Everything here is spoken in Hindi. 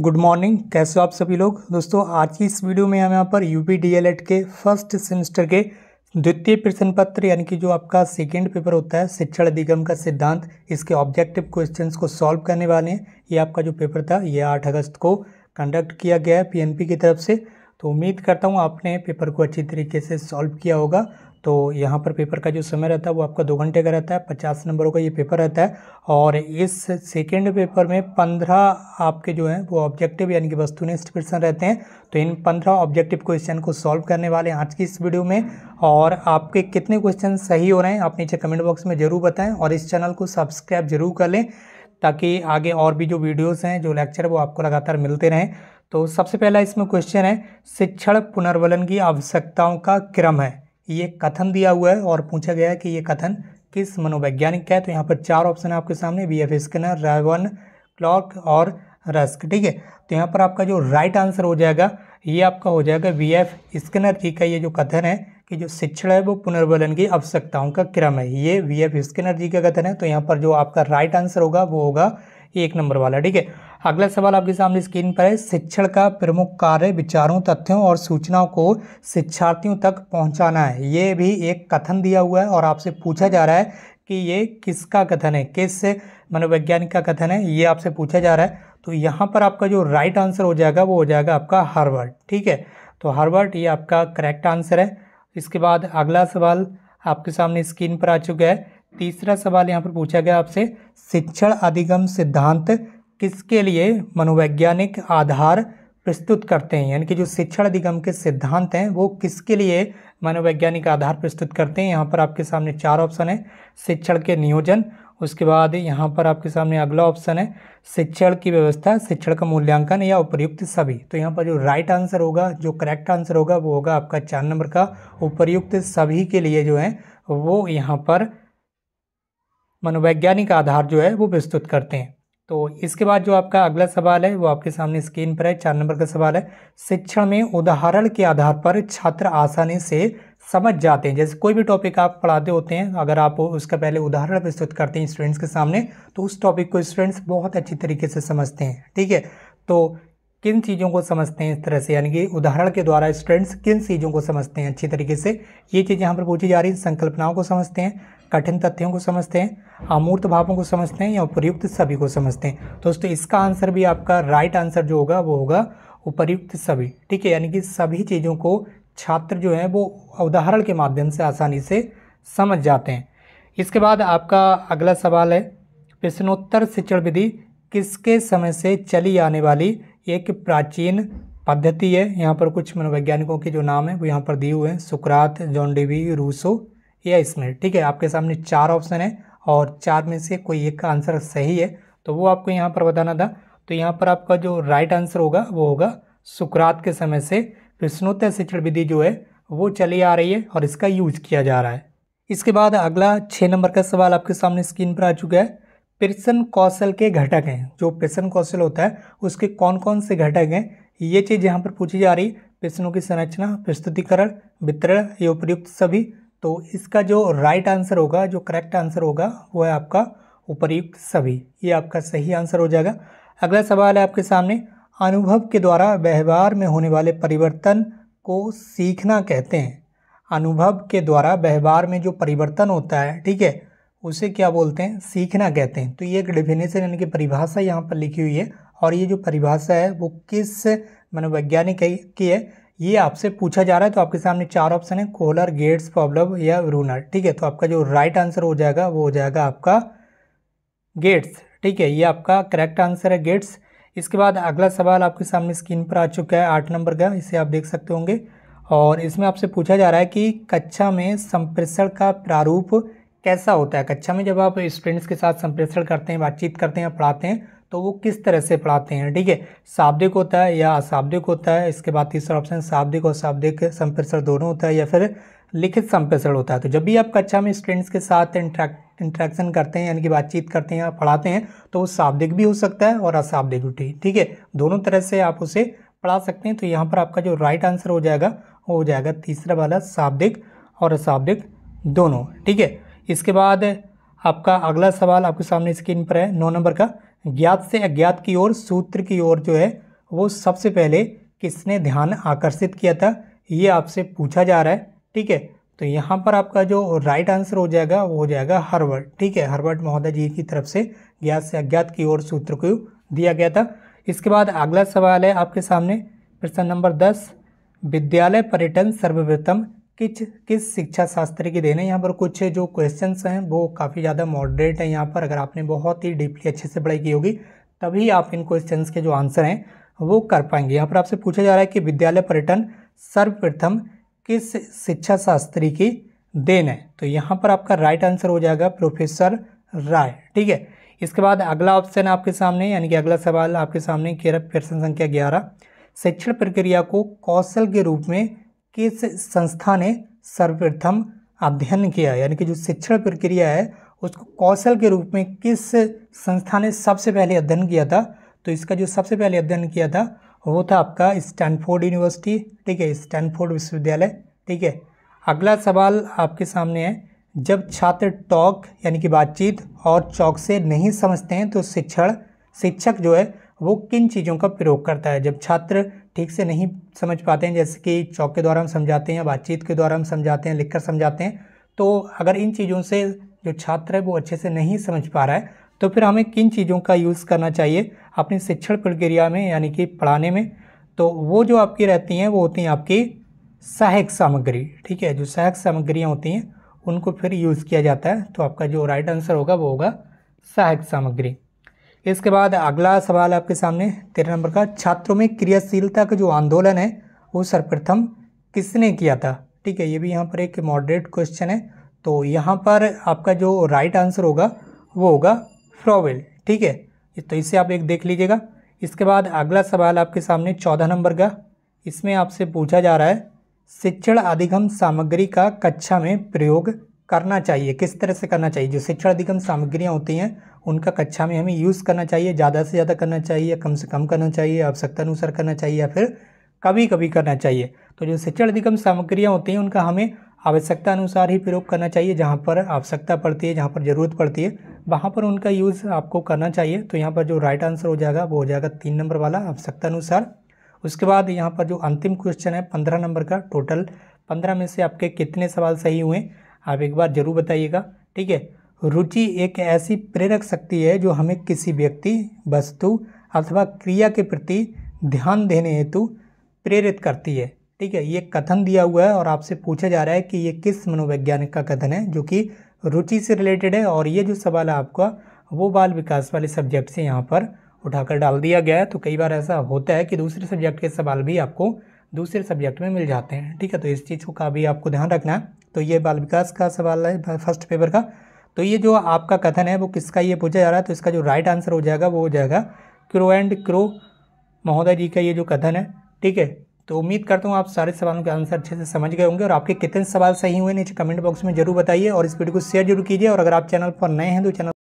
गुड मॉर्निंग कैसे हो आप सभी लोग दोस्तों आज की इस वीडियो में हम यहाँ पर यू पी e के फर्स्ट सेमेस्टर के द्वितीय प्रश्न पत्र यानी कि जो आपका सेकेंड पेपर होता है शिक्षण अधिगम का सिद्धांत इसके ऑब्जेक्टिव क्वेश्चन को सॉल्व करने वाले हैं ये आपका जो पेपर था ये आठ अगस्त को कंडक्ट किया गया है पी की तरफ से तो उम्मीद करता हूँ आपने पेपर को अच्छी तरीके से सॉल्व किया होगा तो यहाँ पर पेपर का जो समय रहता है वो आपका दो घंटे का रहता है पचास नंबरों का ये पेपर रहता है और इस सेकेंड पेपर में पंद्रह आपके जो हैं वो ऑब्जेक्टिव यानी कि वस्तुनिष्ठ प्रश्न रहते हैं तो इन पंद्रह ऑब्जेक्टिव क्वेश्चन को सॉल्व करने वाले हैं आज की इस वीडियो में और आपके कितने क्वेश्चन सही हो रहे हैं आप नीचे कमेंट बॉक्स में ज़रूर बताएँ और इस चैनल को सब्सक्राइब जरूर कर लें ताकि आगे और भी जो वीडियोस हैं जो लेक्चर वो आपको लगातार मिलते रहें तो सबसे पहला इसमें क्वेश्चन है शिक्षण पुनर्वलन की आवश्यकताओं का क्रम है ये कथन दिया हुआ है और पूछा गया है कि ये कथन किस मनोवैज्ञानिक का है तो यहाँ पर चार ऑप्शन है आपके सामने बी एफ स्किनर रायवन क्लॉक और रस्क ठीक है तो यहाँ पर आपका जो राइट आंसर हो जाएगा ये आपका हो जाएगा वी एफ स्किनर जी का ये जो कथन है कि जो शिक्षण है वो पुनर्वलन की आवश्यकताओं का क्रम है ये वी एफ स्किनर जी का कथन है तो यहाँ पर जो आपका राइट आंसर होगा वो होगा एक नंबर वाला ठीक है अगला सवाल आपके सामने स्क्रीन पर है शिक्षण का प्रमुख कार्य विचारों तथ्यों और सूचनाओं को शिक्षार्थियों तक पहुंचाना है ये भी एक कथन दिया हुआ है और आपसे पूछा जा रहा है कि ये किसका कथन है किस मनोवैज्ञानिक का कथन है ये आपसे पूछा जा रहा है तो यहाँ पर आपका जो राइट आंसर हो जाएगा वो हो जाएगा आपका हार्वर्ड ठीक है तो हार्वर्ड ये आपका करेक्ट आंसर है इसके बाद अगला सवाल आपके सामने स्क्रीन पर आ चुका है तीसरा सवाल यहाँ पर पूछा गया आपसे शिक्षण अधिगम सिद्धांत किसके लिए मनोवैज्ञानिक आधार प्रस्तुत करते हैं यानी कि जो शिक्षण अधिगम के सिद्धांत हैं वो किसके लिए मनोवैज्ञानिक आधार प्रस्तुत करते हैं यहाँ पर आपके सामने चार ऑप्शन है शिक्षण के नियोजन उसके बाद यहाँ पर आपके सामने अगला ऑप्शन है शिक्षण की व्यवस्था शिक्षण का मूल्यांकन या उपयुक्त सभी तो यहाँ पर जो राइट आंसर होगा जो करेक्ट आंसर होगा वो होगा आपका चार नंबर का उपयुक्त सभी के लिए जो है वो यहाँ पर मनोवैज्ञानिक आधार जो है वो प्रस्तुत करते हैं तो इसके बाद जो आपका अगला सवाल है वो आपके सामने स्क्रीन पर है चार नंबर का सवाल है शिक्षण में उदाहरण के आधार पर छात्र आसानी से समझ जाते हैं जैसे कोई भी टॉपिक आप पढ़ाते होते हैं अगर आप उसका पहले उदाहरण प्रस्तुत करते हैं स्टूडेंट्स के सामने तो उस टॉपिक को स्टूडेंट्स बहुत अच्छी तरीके से समझते हैं ठीक है तो किन चीज़ों को समझते हैं इस तरह से यानी कि उदाहरण के द्वारा स्टूडेंट्स किन चीज़ों को समझते हैं अच्छी तरीके से ये चीज़ यहाँ पर पूछी जा रही है संकल्पनाओं को समझते हैं कठिन तथ्यों को समझते हैं अमूर्त भावों को समझते हैं या उपयुक्त सभी को समझते हैं दोस्तों इसका आंसर भी आपका राइट आंसर जो होगा वो होगा उपयुक्त सभी ठीक है यानी कि सभी चीज़ों को छात्र जो हैं वो उदाहरण के माध्यम से आसानी से समझ जाते हैं इसके बाद आपका अगला सवाल है प्रश्नोत्तर शिक्षण विधि किसके समय से चली आने वाली एक प्राचीन पद्धति है यहाँ पर कुछ मनोवैज्ञानिकों के जो नाम है वो यहाँ पर दिए हुए हैं सुकरात जॉन डेवी रूसो या इसमें ठीक है आपके सामने चार ऑप्शन है और चार में से कोई एक का आंसर सही है तो वो आपको यहाँ पर बताना था तो यहाँ पर आपका जो राइट आंसर होगा वो होगा सुकरात के समय से प्रश्नोत्तर शिक्षण विधि जो है वो चली आ रही है और इसका यूज किया जा रहा है इसके बाद अगला छः नंबर का सवाल आपके सामने स्क्रीन पर आ चुका है प्रसन कौशल के घटक हैं जो प्रसन कौशल होता है उसके कौन कौन से घटक हैं ये चीज़ यहाँ पर पूछी जा रही है प्रश्नों की संरचना प्रस्तुतिकरण वितरण ये उपयुक्त सभी तो इसका जो राइट आंसर होगा जो करेक्ट आंसर होगा वो है आपका उपयुक्त सभी ये आपका सही आंसर हो जाएगा अगला सवाल है आपके सामने अनुभव के द्वारा व्यवहार में होने वाले परिवर्तन को सीखना कहते हैं अनुभव के द्वारा व्यवहार में जो परिवर्तन होता है ठीक है उसे क्या बोलते हैं सीखना कहते हैं तो ये एक डिफिनेशन यानी कि परिभाषा यहाँ पर लिखी हुई है और ये जो परिभाषा है वो किस मनोवैज्ञानिक की है ये आपसे पूछा जा रहा है तो आपके सामने चार ऑप्शन है कोहलर गेट्स प्रॉब्लम या रूनर ठीक है तो आपका जो राइट आंसर हो जाएगा वो हो जाएगा आपका गेट्स ठीक है ये आपका करेक्ट आंसर है गेट्स इसके बाद अगला सवाल आपके सामने स्क्रीन पर आ चुका है आठ नंबर का इसे आप देख सकते होंगे और इसमें आपसे पूछा जा रहा है कि कक्षा में संप्रेषण का प्रारूप कैसा होता है कक्षा में जब आप स्टूडेंट्स के साथ संप्रेषण करते हैं बातचीत करते हैं पढ़ाते हैं तो वो किस तरह से पढ़ाते हैं ठीक है शाब्दिक होता है या अशाब्दिक होता है इसके बाद तीसरा ऑप्शन शाब्दिक और शाब्दिक संप्रेषण दोनों होता है या फिर लिखित संप्रेषण होता है तो जब भी आप कक्षा में स्टूडेंट्स के साथ इंट्रैक्ट इंट्रैक्शन करते हैं यानी कि बातचीत करते हैं या पढ़ाते हैं तो वो शाब्दिक भी हो सकता है और अशाब्दिक भी ठीक है दोनों तरह से आप उसे पढ़ा सकते हैं तो यहाँ पर आपका जो राइट आंसर हो जाएगा वो हो जाएगा तीसरा वाला शाब्दिक और अशाब्दिक दोनों ठीक है इसके बाद आपका अगला सवाल आपके सामने स्क्रीन पर है नौ नंबर का ज्ञात से अज्ञात की ओर सूत्र की ओर जो है वो सबसे पहले किसने ध्यान आकर्षित किया था ये आपसे पूछा जा रहा है ठीक है तो यहाँ पर आपका जो राइट आंसर हो जाएगा वो हो जाएगा हर्बर्ट ठीक है हर्बर्ट महोदय जी की तरफ से ज्ञात से अज्ञात की ओर सूत्र को दिया गया था इसके बाद अगला सवाल है आपके सामने प्रश्न नंबर दस विद्यालय पर्यटन सर्वप्रथम किस किस शिक्षा शास्त्र की देने यहाँ पर कुछ जो क्वेश्चंस हैं वो काफ़ी ज़्यादा मॉडरेट हैं यहाँ पर अगर आपने बहुत ही डीपली अच्छे से पढ़ाई की होगी तभी आप इन क्वेश्चंस के जो आंसर हैं वो कर पाएंगे यहाँ पर आपसे पूछा जा रहा है कि विद्यालय पर्यटन सर्वप्रथम किस शिक्षा शास्त्री की देन है तो यहाँ पर आपका राइट आंसर हो जाएगा प्रोफेसर राय ठीक है इसके बाद अगला ऑप्शन आपके सामने यानी कि अगला सवाल आपके सामने प्रश्न संख्या ग्यारह शिक्षण प्रक्रिया को कौशल के रूप में किस संस्था ने सर्वप्रथम अध्ययन किया यानी कि जो शिक्षण प्रक्रिया है उसको कौशल के रूप में किस संस्था ने सबसे पहले अध्ययन किया था तो इसका जो सबसे पहले अध्ययन किया था वो था आपका स्टैनफोर्ड यूनिवर्सिटी ठीक है स्टैनफोर्ड विश्वविद्यालय ठीक है अगला सवाल आपके सामने है जब छात्र टॉक यानी कि बातचीत और चौक से नहीं समझते हैं तो शिक्षण शिक्षक जो है वो किन चीज़ों का प्रयोग करता है जब छात्र ठीक से नहीं समझ पाते हैं जैसे कि चौक के द्वारा हम समझाते हैं बातचीत के द्वारा हम समझाते हैं लिखकर समझाते हैं तो अगर इन चीज़ों से जो छात्र है वो अच्छे से नहीं समझ पा रहा है तो फिर हमें किन चीज़ों का यूज़ करना चाहिए अपनी शिक्षण प्रक्रिया में यानी कि पढ़ाने में तो वो जो आपकी रहती हैं वो होती हैं आपकी सहायक सामग्री ठीक है जो सहायक सामग्रियाँ होती हैं उनको फिर यूज़ किया जाता है तो आपका जो राइट आंसर होगा वो होगा सहायक सामग्री इसके बाद अगला सवाल आपके सामने तेरह नंबर का छात्रों में क्रियाशीलता का जो आंदोलन है वो सर्वप्रथम किसने किया था ठीक है ये भी यहाँ पर एक मॉडरेट क्वेश्चन है तो यहाँ पर आपका जो राइट आंसर होगा वो होगा फ्रॉवेल ठीक है तो इसे आप एक देख लीजिएगा इसके बाद अगला सवाल आपके सामने चौदह नंबर का इसमें आपसे पूछा जा रहा है शिक्षण अधिगम सामग्री का कक्षा में प्रयोग करना चाहिए किस तरह से करना चाहिए जो शिक्षण अधिगम सामग्रियाँ होती हैं उनका कक्षा में हमें यूज़ करना चाहिए ज़्यादा से ज़्यादा करना चाहिए कम से कम करना चाहिए आवश्यकता अनुसार करना चाहिए या फिर कभी कभी करना चाहिए तो जो शिक्षण अधिगम सामग्रियाँ होती हैं उनका हमें आवश्यकता अनुसार ही प्रयोग करना चाहिए जहाँ पर आवश्यकता पड़ती है जहाँ पर ज़रूरत पड़ती है वहाँ पर उनका यूज़ आपको करना चाहिए तो यहाँ पर जो राइट आंसर हो जाएगा वो हो जाएगा तीन नंबर वाला आवश्यकता अनुसार उसके बाद यहाँ पर जो अंतिम क्वेश्चन है पंद्रह नंबर का टोटल पंद्रह में से आपके कितने सवाल सही हुए आप एक बार ज़रूर बताइएगा ठीक है रुचि एक ऐसी प्रेरक शक्ति है जो हमें किसी व्यक्ति वस्तु अथवा क्रिया के प्रति ध्यान देने हेतु प्रेरित करती है ठीक है ये कथन दिया हुआ है और आपसे पूछा जा रहा है कि ये किस मनोवैज्ञानिक का कथन है जो कि रुचि से रिलेटेड है और ये जो सवाल है आपका वो बाल विकास वाले सब्जेक्ट से यहाँ पर उठाकर डाल दिया गया है तो कई बार ऐसा होता है कि दूसरे सब्जेक्ट के सवाल भी आपको दूसरे सब्जेक्ट में मिल जाते हैं ठीक है तो इस चीज़ का भी आपको ध्यान रखना है तो ये बाल विकास का सवाल है फर्स्ट पेपर का तो ये जो आपका कथन है वो किसका ये पूछा जा रहा है तो इसका जो राइट आंसर हो जाएगा वो हो जाएगा क्रो एंड क्रो महोदय जी का ये जो कथन है ठीक है तो उम्मीद करता हूँ आप सारे सवालों के आंसर अच्छे से समझ गए होंगे और आपके कितने सवाल सही हुए नीचे कमेंट बॉक्स में जरूर बताइए और इस वीडियो को शेयर जरूर कीजिए और अगर आप चैनल पर नए हैं तो चैनल